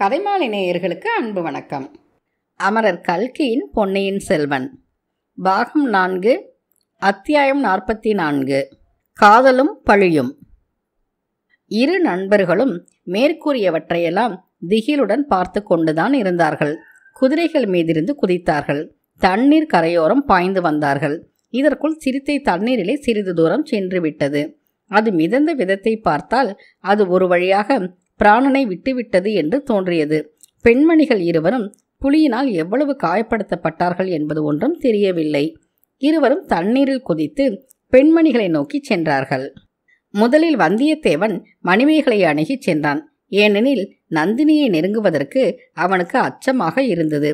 கதைமாலை நேயர்களுக்கு அன்பு வணக்கம் அமரர் கல்கியின் பொன்னையின் செல்வன் பாகம் நான்கு அத்தியாயம் நாற்பத்தி நான்கு காதலும் பழியும் இரு நண்பர்களும் மேற்கூறியவற்றையெல்லாம் திகிலுடன் பார்த்து கொண்டுதான் இருந்தார்கள் குதிரைகள் மீதிருந்து குதித்தார்கள் தண்ணீர் கரையோரம் பாய்ந்து வந்தார்கள் இதற்குள் சிறுத்தை தண்ணீரிலே சிறிது தூரம் சென்று விட்டது அது மிதந்த விதத்தை பார்த்தால் அது ஒரு வழியாக பிராணனை விட்டுவிட்டது என்று தோன்றியது பெண்மணிகள் இருவரும் புலியினால் எவ்வளவு காயப்படுத்தப்பட்டார்கள் என்பது ஒன்றும் தெரியவில்லை இருவரும் தண்ணீரில் குதித்து பெண்மணிகளை நோக்கி சென்றார்கள் முதலில் வந்தியத்தேவன் மணிமேகலை அணுகிச் சென்றான் ஏனெனில் நந்தினியை நெருங்குவதற்கு அவனுக்கு அச்சமாக இருந்தது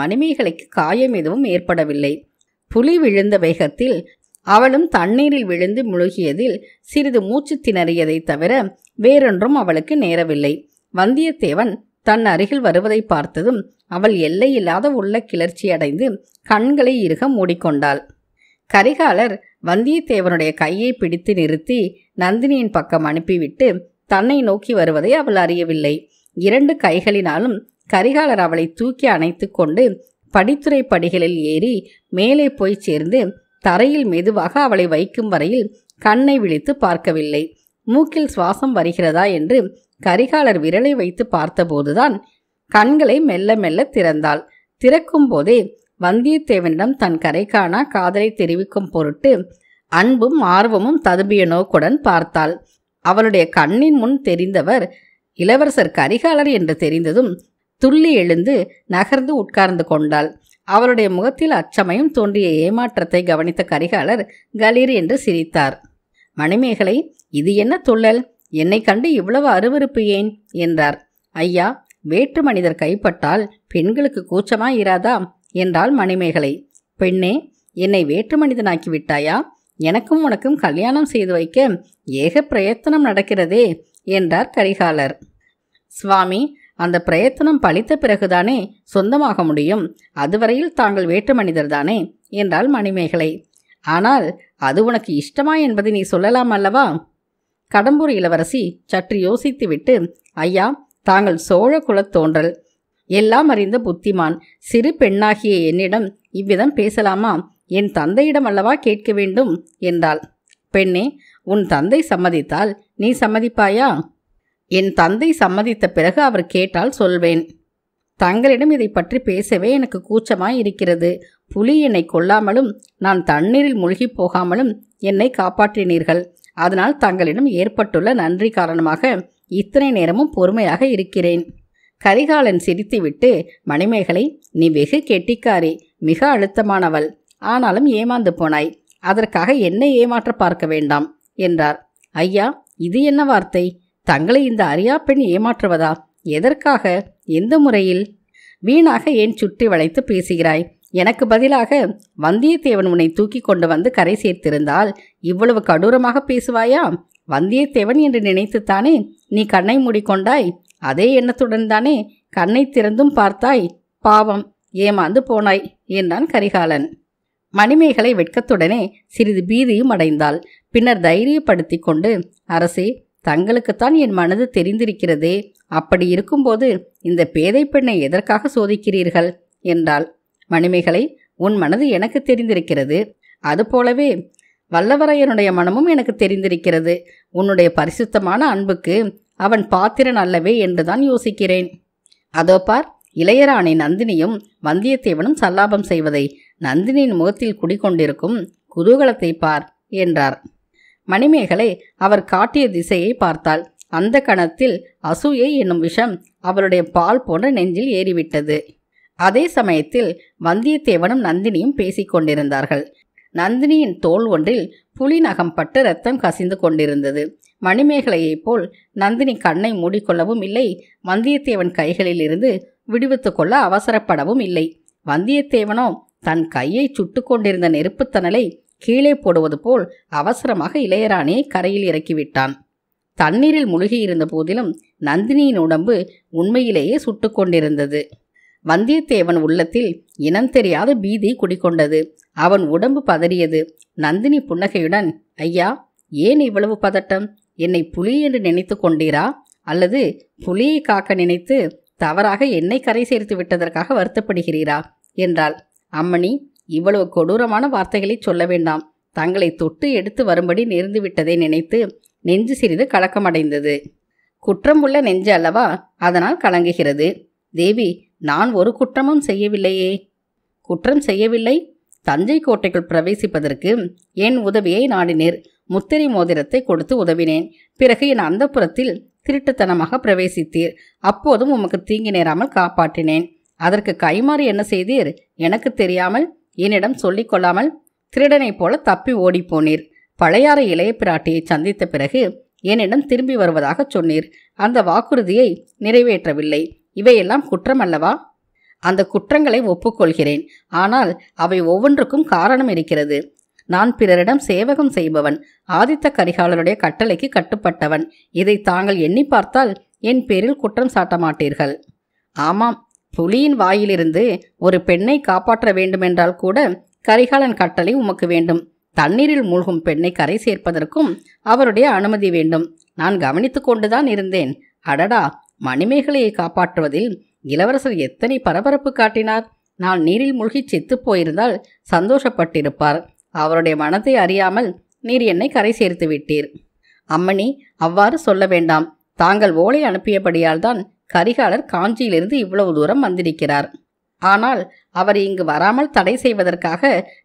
மணிமேகலைக்கு காயம் எதுவும் ஏற்படவில்லை புலி விழுந்த வேகத்தில் அவளும் தண்ணீரில் விழுந்து முழுகியதில் சிறிது மூச்சு திணறியதைத் தவிர வேறொன்றும் அவளுக்கு நேரவில்லை வந்தியத்தேவன் தன் அருகில் வருவதை பார்த்ததும் அவள் எல்லையில்லாத உள்ள கிளர்ச்சியடைந்து கண்களை இருக மூடிக்கொண்டாள் கரிகாலர் வந்தியத்தேவனுடைய கையை பிடித்து நிறுத்தி நந்தினியின் பக்கம் அனுப்பிவிட்டு தன்னை நோக்கி வருவதை அவள் அறியவில்லை இரண்டு கைகளினாலும் கரிகாலர் அவளை தூக்கி அணைத்து கொண்டு படித்துறை படிகளில் ஏறி மேலே போய் சேர்ந்து தரையில் மெதுவாக அவளை வைக்கும் வரையில் கண்ணை விழித்து பார்க்கவில்லை மூக்கில் சுவாசம் வருகிறதா என்று கரிகாலர் விரலை வைத்து பார்த்தபோதுதான் கண்களை மெல்ல மெல்ல திறந்தாள் திறக்கும் போதே வந்தியத்தேவனிடம் தன் கரைக்கானா காதலை தெரிவிக்கும் பொருட்டு அன்பும் ஆர்வமும் ததும்பிய நோக்குடன் பார்த்தாள் அவளுடைய கண்ணின் முன் தெரிந்தவர் இளவரசர் கரிகாலர் என்று தெரிந்ததும் துள்ளி எழுந்து நகர்ந்து உட்கார்ந்து கொண்டாள் அவருடைய முகத்தில் அச்சமயம் தோன்றிய ஏமாற்றத்தை கவனித்த கரிகாலர் கலீர் என்று சிரித்தார் மணிமேகலை இது என்ன துள்ளல் என்னை கண்டு இவ்வளவு அருவறுப்பு ஏன் என்றார் ஐயா வேற்று மனிதர் கைப்பட்டால் பெண்களுக்கு கூச்சமா இராதா என்றாள் மணிமேகலை பெண்ணே என்னை வேற்று மனிதனாக்கி விட்டாயா எனக்கும் உனக்கும் கல்யாணம் செய்து வைக்க ஏக பிரயத்தனம் நடக்கிறதே என்றார் கரிகாலர் சுவாமி அந்த பிரயத்தனம் பழித்த பிறகுதானே சொந்தமாக முடியும் அதுவரையில் தாங்கள் வேற்று மனிதர்தானே என்றாள் மணிமேகலை ஆனால் அது உனக்கு இஷ்டமா என்பதை நீ சொல்லலாம் அல்லவா கடம்பூர் இளவரசி சற்று யோசித்துவிட்டு ஐயா தாங்கள் சோழ குலத் தோன்றல் எல்லாம் அறிந்த புத்திமான் சிறு பெண்ணாகிய என்னிடம் இவ்விதம் பேசலாமா என் தந்தையிடம் அல்லவா கேட்க வேண்டும் என்றாள் பெண்ணே உன் தந்தை சம்மதித்தால் நீ சம்மதிப்பாயா என் தந்தை சம்மதித்த பிறகு அவர் கேட்டால் சொல்வேன் தங்களிடம் இதை பற்றி பேசவே எனக்கு கூச்சமாய் இருக்கிறது புலி என்னை கொல்லாமலும் நான் தண்ணீரில் மூழ்கி போகாமலும் என்னை காப்பாற்றினீர்கள் அதனால் தங்களிடம் ஏற்பட்டுள்ள நன்றி காரணமாக இத்தனை நேரமும் பொறுமையாக இருக்கிறேன் கரிகாலன் சிரித்துவிட்டு மணிமேகலை நீ வெகு கெட்டிக்காரி மிக அழுத்தமானவள் ஆனாலும் ஏமாந்து போனாய் அதற்காக என்னை ஏமாற்ற பார்க்க வேண்டாம் என்றார் ஐயா இது என்ன வார்த்தை தங்களை இந்த அரியா பெண் ஏமாற்றுவதா எதற்காக எந்த முறையில் வீணாக ஏன் சுற்றி வளைத்து பேசுகிறாய் எனக்கு பதிலாக வந்தியத்தேவன் உன்னை தூக்கி கொண்டு வந்து கரை சேர்த்திருந்தால் இவ்வளவு கடூரமாக பேசுவாயா வந்தியத்தேவன் என்று நினைத்துத்தானே நீ கண்ணை மூடிக்கொண்டாய் அதே எண்ணத்துடன் தானே கண்ணை திறந்தும் பார்த்தாய் பாவம் ஏமாந்து போனாய் என்றான் கரிகாலன் மணிமேகலை வெட்கத்துடனே சிறிது பீதியும் அடைந்தாள் பின்னர் தைரியப்படுத்தி கொண்டு அரசே தங்களுக்குத்தான் என் மனது தெரிந்திருக்கிறதே அப்படி இருக்கும்போது இந்த பேதை பெண்ணை எதற்காக சோதிக்கிறீர்கள் என்றால் மணிமேகலை உன் மனது எனக்கு தெரிந்திருக்கிறது அதுபோலவே வல்லவரையனுடைய மனமும் எனக்கு தெரிந்திருக்கிறது உன்னுடைய பரிசுத்தமான அன்புக்கு அவன் பாத்திரன் அல்லவே என்றுதான் யோசிக்கிறேன் அதோ பார் இளையராணி நந்தினியும் வந்தியத்தேவனும் சல்லாபம் செய்வதை நந்தினியின் முகத்தில் குடிக்கொண்டிருக்கும் குதூகலத்தை பார் என்றார் மணிமேகலை அவர் காட்டிய திசையை பார்த்தாள் அந்த கணத்தில் அசூயை என்னும் விஷம் அவருடைய பால் போன்ற நெஞ்சில் ஏறிவிட்டது அதே சமயத்தில் வந்தியத்தேவனும் நந்தினியும் பேசிக் கொண்டிருந்தார்கள் நந்தினியின் தோல் ஒன்றில் புலி நகம் பட்டு ரத்தம் கசிந்து கொண்டிருந்தது மணிமேகலையைப் போல் நந்தினி கண்ணை மூடிக்கொள்ளவும் இல்லை வந்தியத்தேவன் கைகளில் இருந்து விடுவித்து கொள்ள அவசரப்படவும் இல்லை வந்தியத்தேவனோ தன் கையை சுட்டு கொண்டிருந்த நெருப்புத்தனலை கீழே போடுவது போல் அவசரமாக இளையராணியை கரையில் இறக்கிவிட்டான் தண்ணீரில் முழுகியிருந்த போதிலும் நந்தினியின் உடம்பு உண்மையிலேயே சுட்டு கொண்டிருந்தது வந்தியத்தேவன் உள்ளத்தில் இனம் தெரியாத பீதி குடிக்கொண்டது அவன் உடம்பு பதறியது நந்தினி புன்னகையுடன் ஐயா ஏன் இவ்வளவு பதட்டம் என்னை புலி என்று நினைத்து கொண்டீரா அல்லது புலியை காக்க நினைத்து தவறாக என்னை கரை சேர்த்து விட்டதற்காக வருத்தப்படுகிறீரா என்றாள் அம்மணி இவ்வளவு கொடூரமான வார்த்தைகளை சொல்ல வேண்டாம் தங்களை தொட்டு எடுத்து வரும்படி நேர்ந்து விட்டதை நினைத்து நெஞ்சு சிறிது கலக்கமடைந்தது குற்றம் உள்ள நெஞ்சு அல்லவா அதனால் கலங்குகிறது தேவி நான் ஒரு குற்றமும் செய்யவில்லையே குற்றம் செய்யவில்லை தஞ்சை கோட்டைக்குள் பிரவேசிப்பதற்கு என் உதவியை நாடினீர் முத்திரை மோதிரத்தை கொடுத்து உதவினேன் பிறகு என் அந்தப்புறத்தில் திருட்டுத்தனமாக பிரவேசித்தீர் அப்போதும் உமக்கு தீங்கி நேராமல் காப்பாற்றினேன் அதற்கு கைமாறு என்ன செய்தீர் எனக்கு தெரியாமல் என்னிடம் சொல்லிக்கொள்ளாமல் திருடனைப் போல தப்பி ஓடிப்போனீர் பழையாறு இளைய பிராட்டியை சந்தித்த பிறகு என்னிடம் திரும்பி வருவதாக சொன்னீர் அந்த வாக்குறுதியை நிறைவேற்றவில்லை இவையெல்லாம் குற்றம் அல்லவா அந்த குற்றங்களை ஒப்புக்கொள்கிறேன் ஆனால் அவை ஒவ்வொன்றுக்கும் காரணம் இருக்கிறது நான் பிறரிடம் சேவகம் செய்பவன் ஆதித்த கரிகாலனுடைய கட்டளைக்கு கட்டுப்பட்டவன் இதை தாங்கள் எண்ணி பார்த்தால் என் பேரில் குற்றம் சாட்ட மாட்டீர்கள் ஆமாம் புலியின் வாயிலிருந்து ஒரு பெண்ணை காப்பாற்ற வேண்டுமென்றால் கூட கரிகாலன் கட்டளை உமக்கு வேண்டும் தண்ணீரில் மூழ்கும் பெண்ணை கரை சேர்ப்பதற்கும் அவருடைய அனுமதி வேண்டும் நான் கவனித்து கொண்டுதான் இருந்தேன் அடடா மணிமேகலையை காப்பாற்றுவதில் இளவரசர் எத்தனை பரபரப்பு காட்டினார் நான் நீரில் மூழ்கி செத்து போயிருந்தால் சந்தோஷப்பட்டிருப்பார் அவருடைய மனத்தை அறியாமல் நீர் என்னை கரை சேர்த்து விட்டீர் அம்மணி அவ்வாறு சொல்ல வேண்டாம் தாங்கள் ஓலை அனுப்பியபடியால் தான் கரிகாலர் காஞ்சியிலிருந்து இவ்வளவு தூரம் வந்திருக்கிறார் ஆனால் அவர் இங்கு வராமல் தடை செய்வதற்காக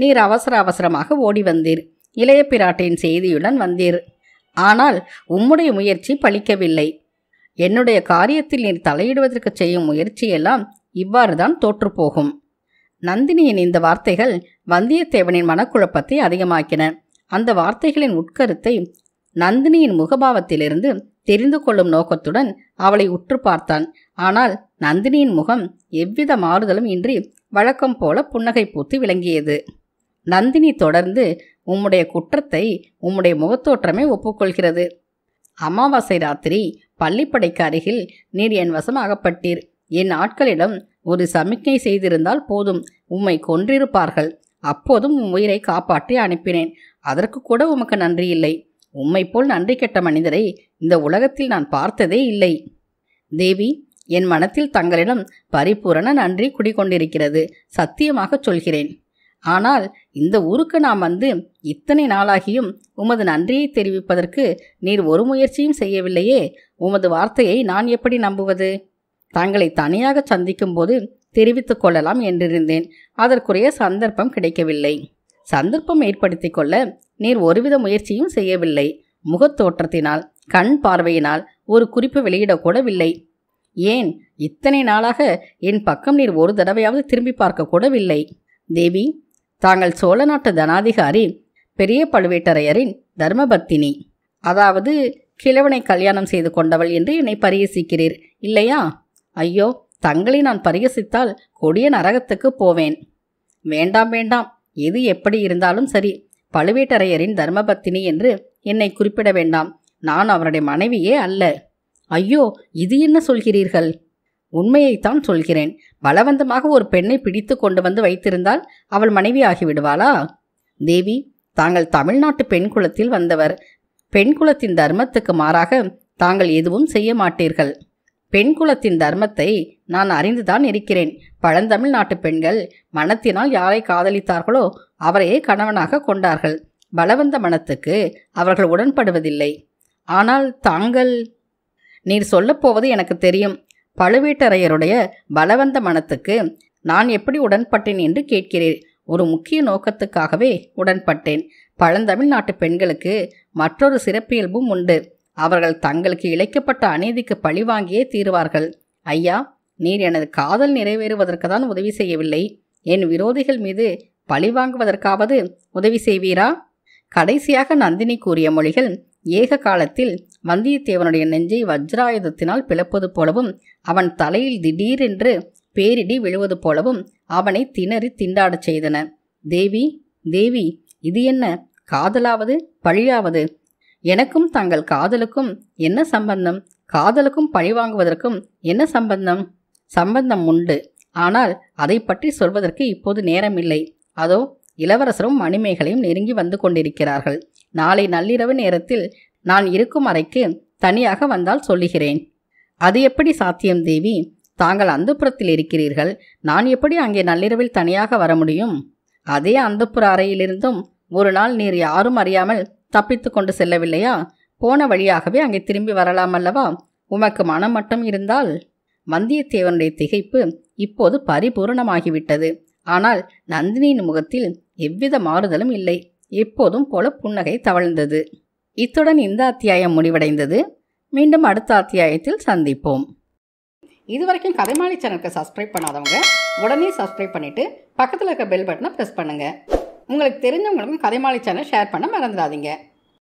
நீர் அவசர அவசரமாக ஓடி வந்தீர் இளைய பிராட்டியின் செய்தியுடன் வந்தீர் ஆனால் உம்முடைய முயற்சி பலிக்கவில்லை என்னுடைய காரியத்தில் நீர் தலையிடுவதற்கு செய்யும் முயற்சியெல்லாம் இவ்வாறுதான் தோற்றுப்போகும் நந்தினியின் இந்த வார்த்தைகள் வந்தியத்தேவனின் மனக்குழப்பத்தை அதிகமாக்கின அந்த வார்த்தைகளின் உட்கருத்தை நந்தினியின் முகபாவத்திலிருந்து தெரிந்து கொள்ளும் நோக்கத்துடன் அவளை உற்று பார்த்தான் ஆனால் நந்தினியின் முகம் எவ்வித மாறுதலும் இன்றி வழக்கம் போல புன்னகை பூத்து விளங்கியது நந்தினி தொடர்ந்து உம்முடைய குற்றத்தை உம்முடைய முகத்தோற்றமே ஒப்புக்கொள்கிறது அமாவாசை ராத்திரி பள்ளிப்படைக்கு அருகில் நீர் என் வசம் அகப்பட்டீர் என் ஆட்களிடம் ஒரு சமிக்ஞை செய்திருந்தால் போதும் உம்மை கொன்றிருப்பார்கள் அப்போதும் உம் உயிரை காப்பாற்றி அனுப்பினேன் அதற்கு கூட உமக்கு நன்றி இல்லை உம்மை போல் நன்றி கெட்ட மனிதரை இந்த உலகத்தில் நான் பார்த்ததே இல்லை தேவி என் மனத்தில் தங்களிடம் பரிபூரண நன்றி குடிகொண்டிருக்கிறது சத்தியமாக சொல்கிறேன் ஆனால் இந்த ஊருக்கு நாம் வந்து இத்தனை நாளாகியும் உமது நன்றியை தெரிவிப்பதற்கு நீர் ஒரு முயற்சியும் செய்யவில்லையே உமது வார்த்தையை நான் எப்படி நம்புவது தாங்களை தனியாக சந்திக்கும் போது தெரிவித்துக் கொள்ளலாம் என்றிருந்தேன் அதற்குரிய சந்தர்ப்பம் கிடைக்கவில்லை சந்தர்ப்பம் ஏற்படுத்திக் கொள்ள நீர் ஒருவித முயற்சியும் செய்யவில்லை முகத்தோற்றத்தினால் கண் பார்வையினால் ஒரு குறிப்பு வெளியிடக்கூடவில்லை ஏன் இத்தனை நாளாக என் பக்கம் நீர் ஒரு தடவையாவது திரும்பி பார்க்கக்கூடவில்லை தேவி தாங்கள் சோழ நாட்டு தனாதிகாரி பெரிய பழுவேட்டரையரின் தர்மபத்தினி அதாவது கிழவனை கல்யாணம் செய்து கொண்டவள் என்று என்னை பரிகசிக்கிறீர் இல்லையா ஐயோ தங்களை நான் பரிகசித்தால் கொடிய நரகத்துக்கு போவேன் வேண்டாம் வேண்டாம் எது எப்படி இருந்தாலும் சரி பழுவேட்டரையரின் தர்மபத்தினி என்று என்னை குறிப்பிட வேண்டாம் நான் அவனுடைய மனைவியே அல்ல ஐயோ இது என்ன சொல்கிறீர்கள் உண்மையைத்தான் சொல்கிறேன் பலவந்தமாக ஒரு பெண்ணை பிடித்து கொண்டு வந்து வைத்திருந்தால் அவள் மனைவி ஆகிவிடுவாளா தேவி தாங்கள் தமிழ்நாட்டு பெண் குலத்தில் வந்தவர் பெண் குலத்தின் தர்மத்துக்கு மாறாக தாங்கள் எதுவும் செய்ய மாட்டீர்கள் பெண் குலத்தின் தர்மத்தை நான் அறிந்துதான் இருக்கிறேன் பழந்தமிழ் நாட்டு பெண்கள் மனத்தினால் யாரை காதலித்தார்களோ அவரையே கணவனாக கொண்டார்கள் பலவந்த மனத்துக்கு அவர்கள் உடன்படுவதில்லை ஆனால் தாங்கள் நீர் சொல்லப்போவது எனக்கு தெரியும் பழுவேட்டரையருடைய பலவந்த மனத்துக்கு நான் எப்படி உடன்பட்டேன் என்று கேட்கிறேன் ஒரு முக்கிய நோக்கத்துக்காகவே உடன்பட்டேன் பழந்தமிழ்நாட்டு பெண்களுக்கு மற்றொரு சிறப்பியல்பும் உண்டு அவர்கள் தங்களுக்கு இழைக்கப்பட்ட அநீதிக்கு பழிவாங்கியே தீருவார்கள் ஐயா நீர் எனது காதல் நிறைவேறுவதற்கு தான் உதவி செய்யவில்லை என் விரோதிகள் மீது பழிவாங்குவதற்காவது உதவி செய்வீரா கடைசியாக நந்தினி கூறிய மொழிகள் ஏக காலத்தில் வந்தியத்தேவனுடைய நெஞ்சை வஜ்ராயுதத்தினால் பிளப்பது போலவும் அவன் தலையில் திடீரென்று பேரிடி விழுவது போலவும் அவனை திணறி திண்டாடச் செய்தன தேவி தேவி இது என்ன காதலாவது பழியாவது எனக்கும் தங்கள் காதலுக்கும் என்ன சம்பந்தம் காதலுக்கும் பழி வாங்குவதற்கும் என்ன சம்பந்தம் சம்பந்தம் உண்டு ஆனால் அதை பற்றி சொல்வதற்கு இப்போது நேரமில்லை அதோ இளவரசரும் மணிமேகலையும் நெருங்கி வந்து கொண்டிருக்கிறார்கள் நாளை நள்ளிரவு நேரத்தில் நான் இருக்கும் அறைக்கு தனியாக வந்தால் சொல்லுகிறேன் அது எப்படி சாத்தியம் தேவி தாங்கள் அந்தப்புறத்தில் இருக்கிறீர்கள் நான் எப்படி அங்கே நள்ளிரவில் தனியாக வர முடியும் அதே அந்தப்புற அறையிலிருந்தும் ஒரு நாள் நீர் யாரும் அறியாமல் தப்பித்து கொண்டு செல்லவில்லையா போன வழியாகவே அங்கே திரும்பி வரலாம் அல்லவா உமக்கு மனம் மட்டும் இருந்தால் வந்தியத்தேவனுடைய திகைப்பு இப்போது பரிபூரணமாகிவிட்டது ஆனால் நந்தினியின் முகத்தில் எவ்வித மாறுதலும் இல்லை எப்போதும் போல புன்னகை தவழ்ந்தது இத்துடன் இந்த அத்தியாயம் முடிவடைந்தது மீண்டும் அடுத்த அத்தியாயத்தில் சந்திப்போம் இது வரைக்கும் சேனலுக்கு சப்ஸ்கிரைப் பண்ணாதவங்க உடனே சப்ஸ்கிரைப் பண்ணிவிட்டு பக்கத்தில் இருக்க பெல் பட்டனை ப்ரெஸ் பண்ணுங்கள் உங்களுக்கு தெரிஞ்சவங்களுக்கும் கதைமாளி சேனல் ஷேர் பண்ண மறந்துடாதீங்க